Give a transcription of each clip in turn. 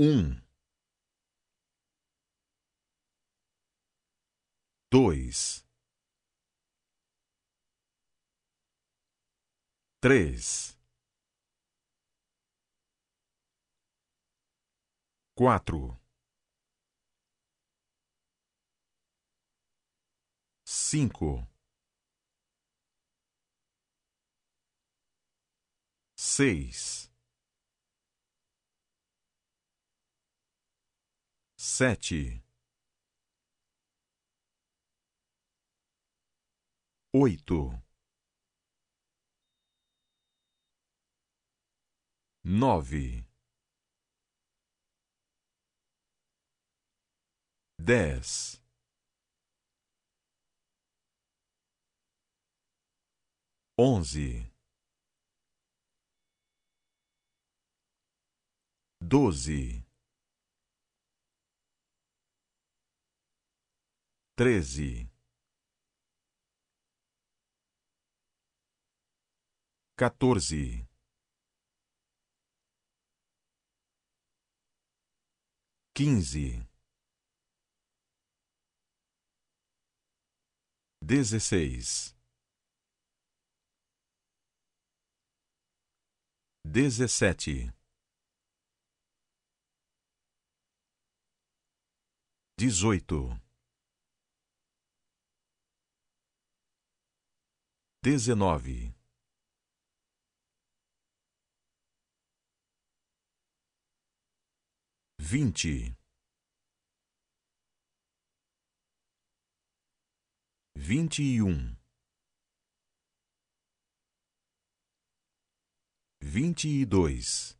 Um, dois, três, quatro, cinco, seis. sete, oito, nove, dez. Onze, doze. treze, quatorze, quinze, dezesseis, dezessete. Dezoito. 19. Vinte. Vinte e um. Vinte e dois.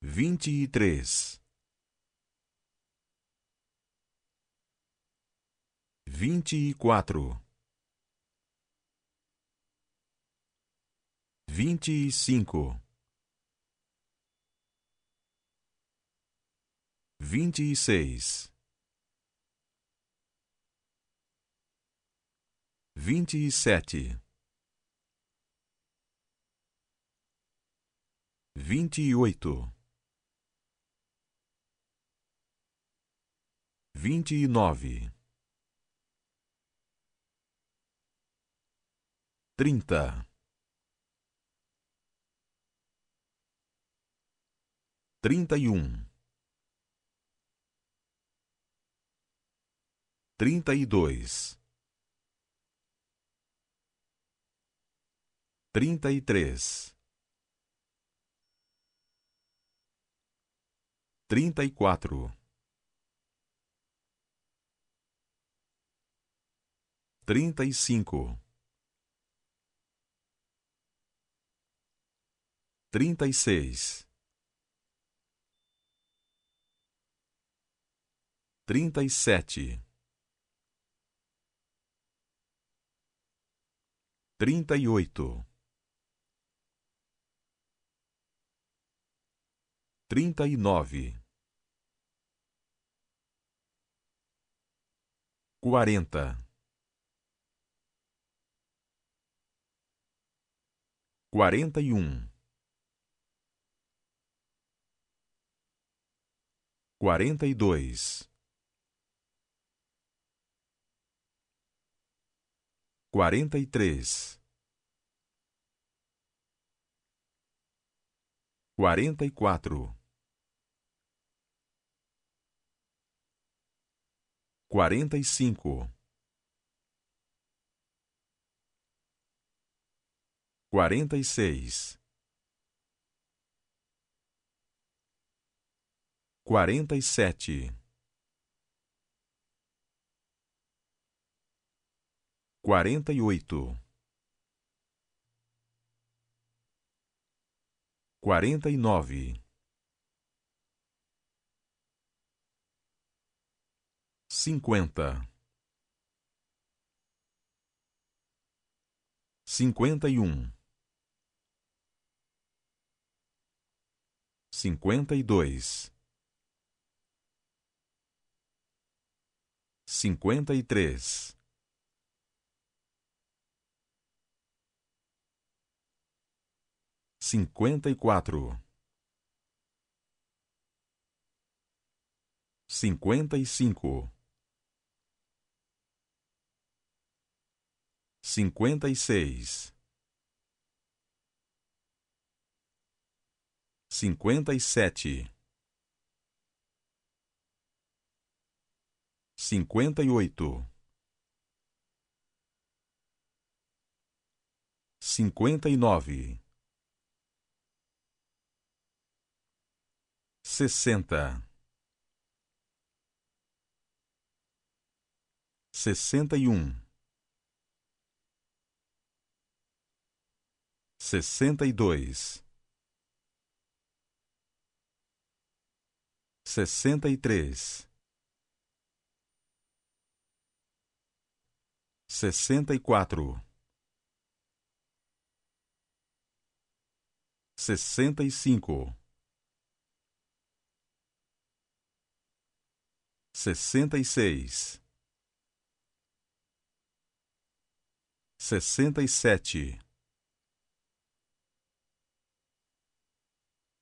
Vinte e três. vinte e quatro, vinte e cinco, vinte e seis, vinte e sete, vinte e oito. vinte e nove trinta, trinta e um, trinta e dois, trinta e três, trinta e quatro. Trinta e cinco. trinta e seis, trinta e sete, trinta e oito, trinta e nove, quarenta. quarenta e um quarenta e dois, quarenta e três, quarenta e quatro, quarenta e cinco, quarenta e seis. quarenta e sete, quarenta e oito, quarenta e nove, cinquenta, cinquenta e um. cinquenta e dois cinquenta e três. Cinquenta e quatro. Cinquenta e cinco. Cinquenta e seis. Cinquenta e sete. 58 59 60 61 62 63 sessenta e quatro, sessenta e cinco, sessenta e seis, sessenta e sete,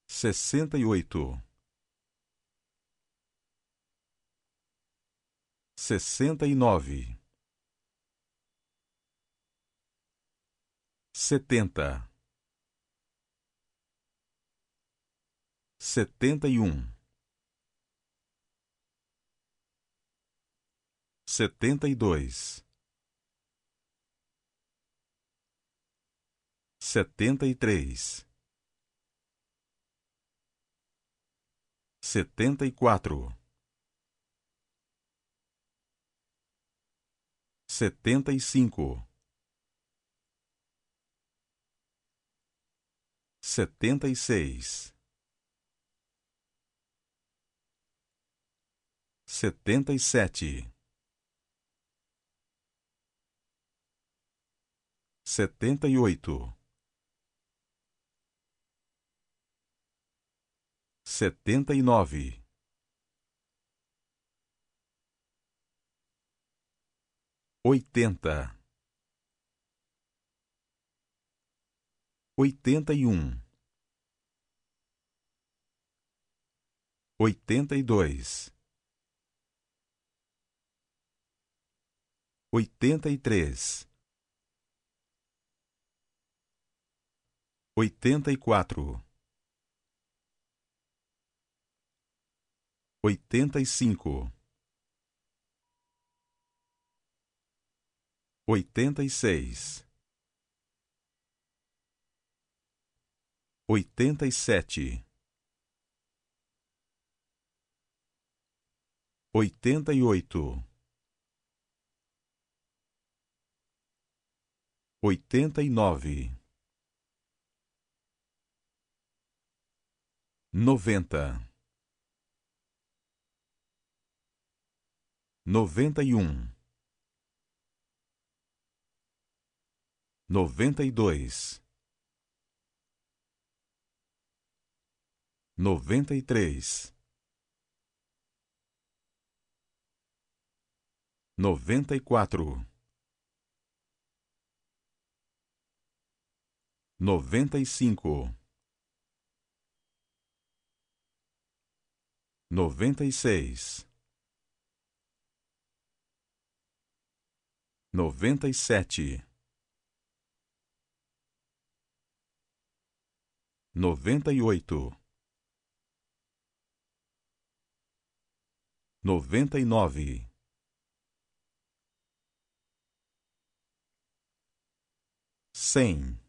sessenta e oito. Sessenta e nove. setenta, setenta e um, setenta e dois, setenta e três, setenta e quatro, setenta e cinco. setenta e seis, setenta e sete, setenta e oito, setenta e nove. oitenta, oitenta e um, 82 83 84 85 86 87 88 89 90 91 92 93 94 95 96 97 98 99 saying,